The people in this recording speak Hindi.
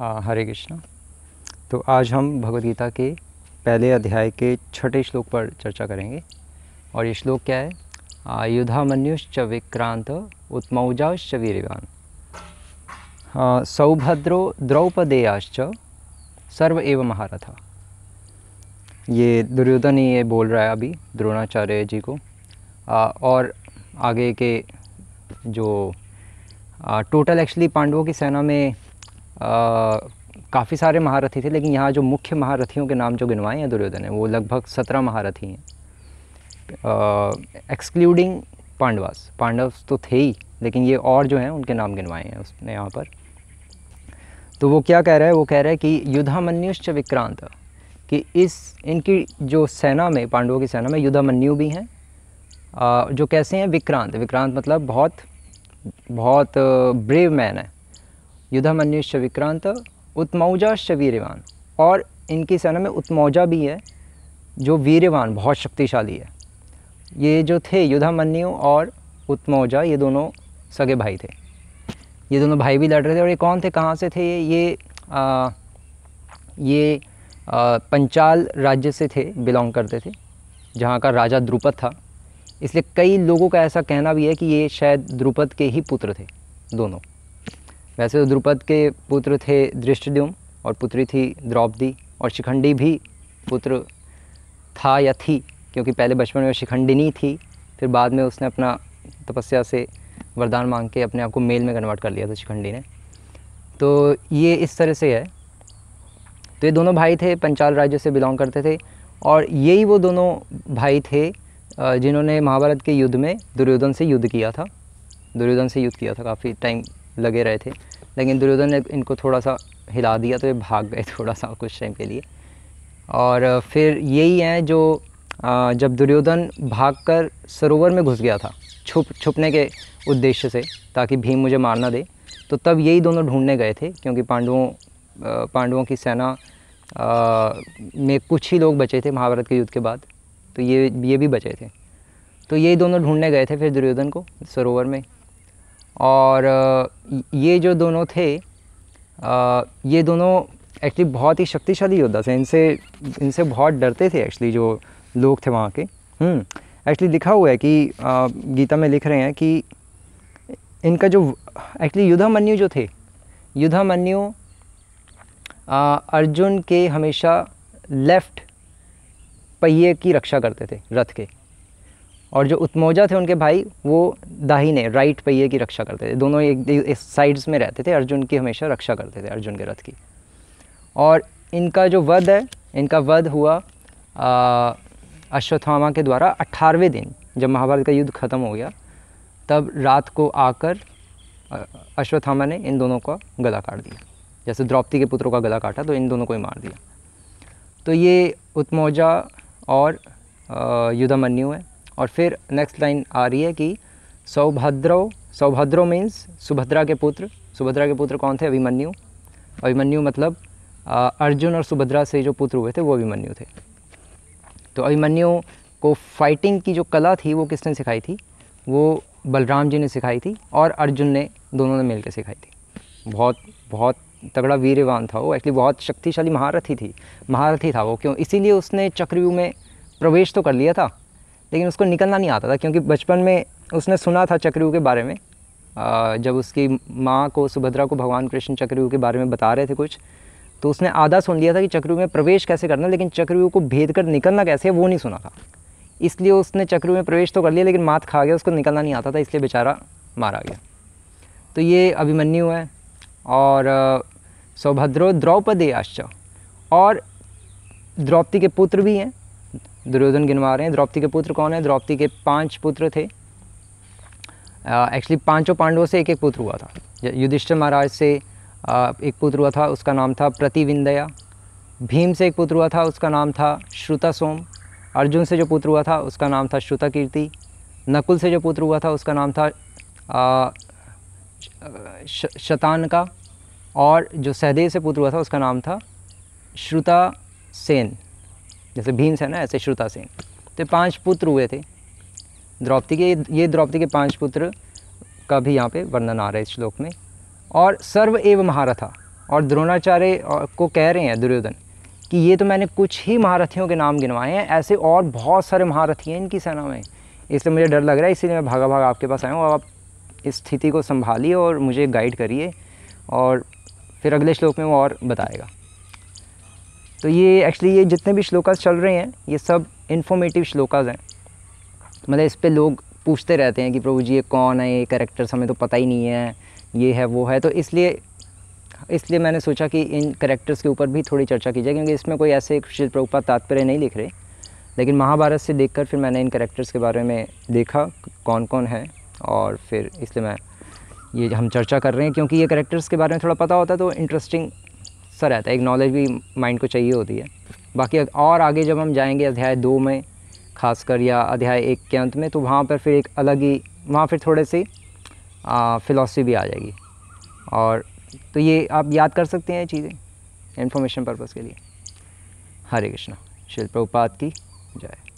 आ, हरे कृष्णा तो आज हम भगवदगीता के पहले अध्याय के छठे श्लोक पर चर्चा करेंगे और ये श्लोक क्या है युधामन्युश्च विक्रांत उत्मौजाश्च वीरवान सौभद्रो द्रौपदेयाश्च सर्व एवं महारथा ये दुर्योधन ही ये बोल रहा है अभी द्रोणाचार्य जी को आ, और आगे के जो टोटल एक्चुअली पांडवों की सेना में काफ़ी सारे महारथी थे लेकिन यहाँ जो मुख्य महारथियों के नाम जो गिनवाए हैं दुर्योधन ने वो लगभग सत्रह महारथी हैं एक्सक्लूडिंग पांडवास पांडव तो थे ही लेकिन ये और जो हैं उनके नाम गिनवाए हैं उसने यहाँ पर तो वो क्या कह रहा है वो कह रहा है कि युद्धामन्युश्च विक्रांत कि इस इनकी जो सेना में पांडवों की सेना में युद्धामन्यु भी हैं जो कैसे हैं विक्रांत विक्रांत मतलब बहुत बहुत ब्रेव मैन है युधामन्युश्च विक्रांत श वीरवान और इनकी सेना में उत्मौजा भी है जो वीरवान बहुत शक्तिशाली है ये जो थे युधामन्यु और उत्मौजा ये दोनों सगे भाई थे ये दोनों भाई भी लड़ रहे थे और ये कौन थे कहाँ से थे ये ये आ, ये आ, पंचाल राज्य से थे बिलोंग करते थे जहाँ का राजा द्रुपद था इसलिए कई लोगों का ऐसा कहना भी है कि ये शायद द्रुपद के ही पुत्र थे दोनों वैसे तो द्रुपद के पुत्र थे दृष्टद्युम और पुत्री थी द्रौपदी और शिखंडी भी पुत्र था या थी क्योंकि पहले बचपन में शिखंडिनी थी फिर बाद में उसने अपना तपस्या से वरदान मांग के अपने आप को मेल में कन्वर्ट कर लिया था शिखंडी ने तो ये इस तरह से है तो ये दोनों भाई थे पंचाल राज्य से बिलोंग करते थे और यही वो दोनों भाई थे जिन्होंने महाभारत के युद्ध में दुर्योधन से युद्ध किया था दुर्योधन से युद्ध किया था काफ़ी टाइम लगे रहे थे लेकिन दुर्योधन ने इनको थोड़ा सा हिला दिया तो ये भाग गए थोड़ा सा कुछ टाइम के लिए और फिर यही हैं जो जब दुर्योधन भागकर सरोवर में घुस गया था छुप छुपने के उद्देश्य से ताकि भीम मुझे मारना दे तो तब यही दोनों ढूंढने गए थे क्योंकि पांडवों पांडवों की सेना में कुछ ही लोग बचे थे महाभारत के युद्ध के बाद तो ये ये भी बचे थे तो यही दोनों ढूंढने गए थे फिर दुर्योधन को सरोवर में और ये जो दोनों थे ये दोनों एक्चुअली बहुत ही शक्तिशाली योद्धा थे इनसे इनसे बहुत डरते थे एक्चुअली जो लोग थे वहाँ के एक्चुअली हम्म, लिखा हुआ है कि गीता में लिख रहे हैं कि इनका जो एक्चुअली युद्धामन्यु जो थे युद्धामन्यु अर्जुन के हमेशा लेफ़्ट पहिए की रक्षा करते थे रथ के और जो उत्मोजा थे उनके भाई वो दाहिने राइट पहिए की रक्षा करते थे दोनों एक, साइड्स में रहते थे अर्जुन की हमेशा रक्षा करते थे अर्जुन के रथ की और इनका जो वध है इनका वध हुआ अश्वत्थामा के द्वारा अट्ठारहवें दिन जब महाभारत का युद्ध ख़त्म हो गया तब रात को आकर अश्वत्थामा ने इन दोनों का गला काट दिया जैसे द्रौपदी के पुत्रों का गला काटा तो इन दोनों को ही मार दिया तो ये उत्मौजा और युद्धमन्यु है और फिर नेक्स्ट लाइन आ रही है कि सौभद्रो सौभद्रो मीन्स सुभद्रा के पुत्र सुभद्रा के पुत्र कौन थे अभिमन्यु अभिमन्यु मतलब आ, अर्जुन और सुभद्रा से जो पुत्र हुए थे वो अभिमन्यु थे तो अभिमन्यु को फाइटिंग की जो कला थी वो किसने सिखाई थी वो बलराम जी ने सिखाई थी और अर्जुन ने दोनों ने मिलकर सिखाई थी बहुत बहुत तगड़ा वीरवान था वो एक्चुअली बहुत शक्तिशाली महारथी थी महारथी था वो क्यों इसीलिए उसने चक्रव्यूह में प्रवेश तो कर लिया था लेकिन उसको निकलना नहीं आता था क्योंकि बचपन में उसने सुना था चक्रव्यू के बारे में जब उसकी माँ को सुभद्रा को भगवान कृष्ण चक्रव्यू के बारे में बता रहे थे कुछ तो उसने आधा सुन लिया था कि चक्रव्यू में प्रवेश कैसे करना लेकिन चक्रव्यू को भेद कर निकलना कैसे है वो नहीं सुना था इसलिए उसने चक्रव्यू में प्रवेश तो कर लिया लेकिन मात खा गया उसको निकलना नहीं आता था इसलिए बेचारा मारा गया तो ये अभिमन्यु है और सौभद्रो द्रौपदी आश्चर्य और द्रौपदी के पुत्र भी हैं दुर्योधन गिनवा रहे हैं द्रौपदी के पुत्र कौन है द्रौपदी के पांच पुत्र थे एक्चुअली पांचों पांडवों से एक एक पुत्र हुआ था युधिष्ठिर महाराज से एक पुत्र हुआ था उसका नाम था प्रतिविंदया भीम से एक पुत्र हुआ था उसका नाम था श्रुता सोम अर्जुन से जो पुत्र हुआ था उसका नाम था श्रुता कीर्ति नकुल से जो पुत्र हुआ था उसका नाम था शतान का और जो सहदेव से पुत्र हुआ था उसका नाम था श्रुता सेन जैसे भीमसेन है ना ऐसे श्रुता सेन तो पांच पुत्र हुए थे द्रौपदी के ये द्रौपदी के पांच पुत्र का भी यहाँ पे वर्णन आ रहा है इस श्लोक में और सर्व एवं महारथा और द्रोणाचार्य को कह रहे हैं दुर्योधन कि ये तो मैंने कुछ ही महारथियों के नाम गिनवाए हैं ऐसे और बहुत सारे महारथी हैं इनकी सेना में इसलिए मुझे डर लग रहा है इसीलिए मैं भागा भागा आपके पास आया हूँ आप इस स्थिति को संभालिए और मुझे गाइड करिए और फिर अगले श्लोक में वो और बताएगा तो ये एक्चुअली ये जितने भी श्लोकाज चल रहे हैं ये सब इन्फॉर्मेटिव श्लोकाज हैं मतलब इस पर लोग पूछते रहते हैं कि प्रभु जी ये कौन है ये करेक्टर्स हमें तो पता ही नहीं है ये है वो है तो इसलिए इसलिए मैंने सोचा कि इन करेक्टर्स के ऊपर भी थोड़ी चर्चा की जाए क्योंकि इसमें कोई ऐसे शिल प्रभुपा तात्पर्य नहीं लिख रहे लेकिन महाभारत से देखकर फिर मैंने इन करेक्टर्स के बारे में देखा कौन कौन है और फिर इसलिए मैं ये हम चर्चा कर रहे हैं क्योंकि ये करेक्टर्स के बारे में थोड़ा पता होता तो इंटरेस्टिंग सा रहता है एक नॉलेज भी माइंड को चाहिए होती है बाकी और आगे जब हम जाएंगे अध्याय दो में खासकर या अध्याय एक के अंत में तो वहाँ पर फिर एक अलग ही वहाँ फिर थोड़े सी फ़िलासफ़ी भी आ जाएगी और तो ये आप याद कर सकते हैं चीज़ें इन्फॉर्मेशन पर्पज़ के लिए हरे कृष्णा शिल्प की जय